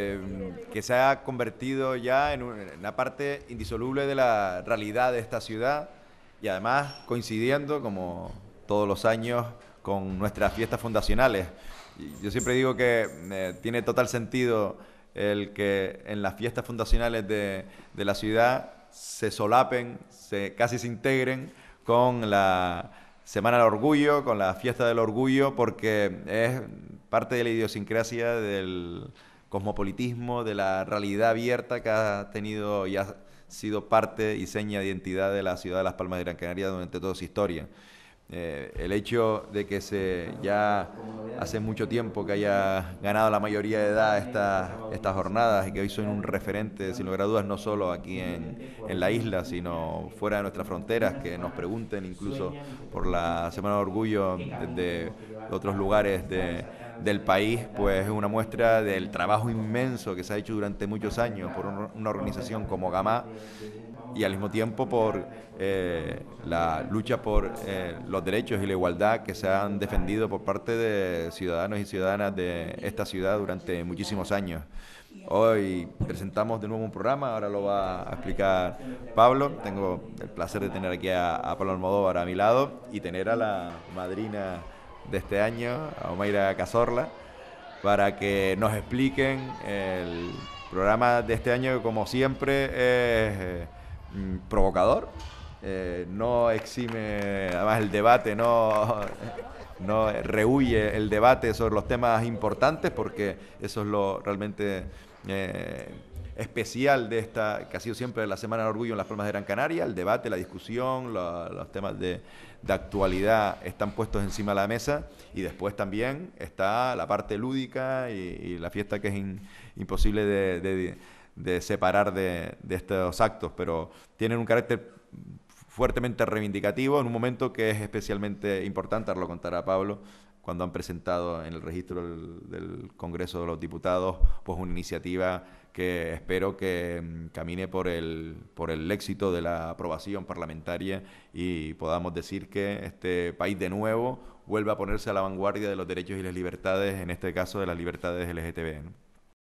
Em, que se ha convertido ya en una parte indisoluble de la realidad de esta ciudad y además coincidiendo como todos los años con nuestras fiestas fundacionales. Yo siempre digo que eh, tiene total sentido el que en las fiestas fundacionales de, de la ciudad se solapen, se, casi se integren con la Semana del Orgullo, con la Fiesta del Orgullo, porque es parte de la idiosincrasia del, cosmopolitismo, de la realidad abierta que ha tenido y ha sido parte y seña de identidad de la ciudad de Las Palmas de Gran Canaria durante toda su historia. Eh, el hecho de que se ya hace mucho tiempo que haya ganado la mayoría de edad estas estas jornadas y que hoy soy un referente, sin lugar a dudas, no solo aquí en, la isla, sino fuera de nuestras fronteras, que nos pregunten incluso por la Semana de Orgullo de, otros lugares del país, pues es una muestra del trabajo inmenso que se ha hecho durante muchos años por una organización como GAMA y al mismo tiempo por eh, la lucha por eh, los derechos y la igualdad que se han defendido por parte de ciudadanos y ciudadanas de esta ciudad durante muchísimos años. Hoy presentamos de nuevo un programa, ahora lo va a explicar Pablo. Tengo el placer de tener aquí a, Pablo Almodóvar a mi lado y tener a la madrina de este año, a Omaira Cazorla, para que nos expliquen el programa de este año, que como siempre es eh, Mm, provocador. Eh, no exime, además el debate no, no rehuye el debate sobre los temas importantes porque eso es lo realmente eh, especial de esta, que ha sido siempre la Semana del Orgullo en las Palmas de Gran Canaria, el debate, la discusión, los temas de, de, actualidad están puestos encima de la mesa y después también está la parte lúdica y, la fiesta que es imposible de, de separar de, estos actos, pero tienen un carácter fuertemente reivindicativo en un momento que es especialmente importante, lo contará Pablo, cuando han presentado en el registro del, Congreso de los Diputados pues una iniciativa que espero que mm, camine por el, por el éxito de la aprobación parlamentaria y podamos decir que este país de nuevo vuelva a ponerse a la vanguardia de los derechos y las libertades, en este caso de las libertades LGTB. ¿no?